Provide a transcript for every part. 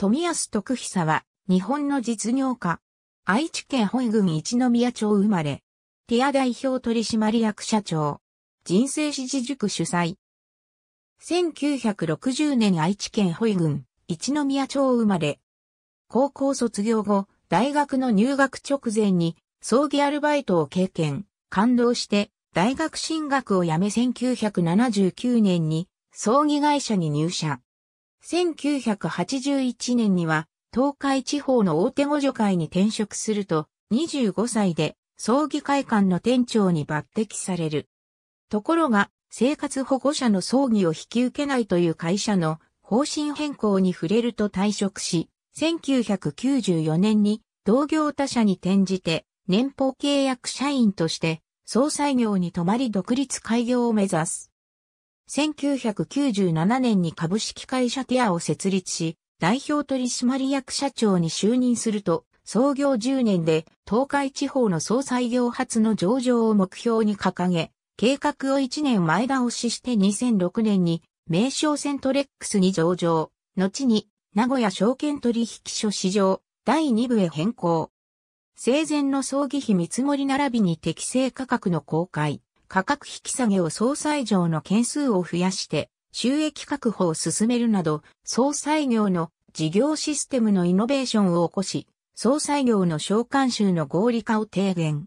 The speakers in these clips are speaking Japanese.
富安徳久は、日本の実業家。愛知県本郡一宮町生まれ。ティア代表取締役社長。人生支持塾主催。1960年愛知県本郡一宮町生まれ。高校卒業後、大学の入学直前に、葬儀アルバイトを経験、感動して、大学進学をやめ1979年に、葬儀会社に入社。1981年には東海地方の大手互助会に転職すると25歳で葬儀会館の店長に抜擢される。ところが生活保護者の葬儀を引き受けないという会社の方針変更に触れると退職し、1994年に同業他社に転じて年俸契約社員として総裁業に泊まり独立開業を目指す。1997年に株式会社ティアを設立し、代表取締役社長に就任すると、創業10年で東海地方の総裁業発の上場を目標に掲げ、計画を1年前倒しして2006年に名称セントレックスに上場、後に名古屋証券取引所市場第2部へ変更。生前の葬儀費見積もり並びに適正価格の公開。価格引き下げを総裁上の件数を増やして収益確保を進めるなど、総裁業の事業システムのイノベーションを起こし、総裁業の召喚集の合理化を提言。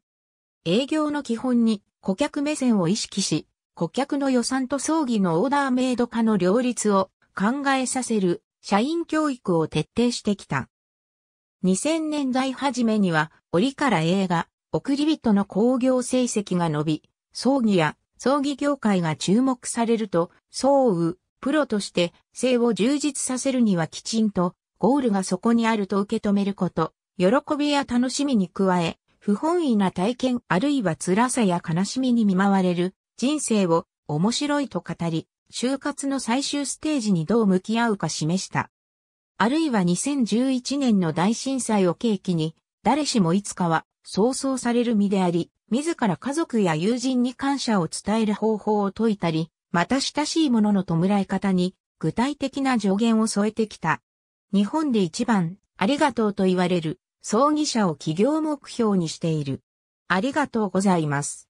営業の基本に顧客目線を意識し、顧客の予算と葬儀のオーダーメイド化の両立を考えさせる社員教育を徹底してきた。2000年代初めには、折から映画、送り人の興行成績が伸び、葬儀や葬儀業界が注目されると、総う、プロとして性を充実させるにはきちんとゴールがそこにあると受け止めること、喜びや楽しみに加え、不本意な体験あるいは辛さや悲しみに見舞われる人生を面白いと語り、就活の最終ステージにどう向き合うか示した。あるいは2011年の大震災を契機に、誰しもいつかは想像される身であり、自ら家族や友人に感謝を伝える方法を説いたり、また親しい者の弔い方に具体的な助言を添えてきた。日本で一番ありがとうと言われる葬儀者を企業目標にしている。ありがとうございます。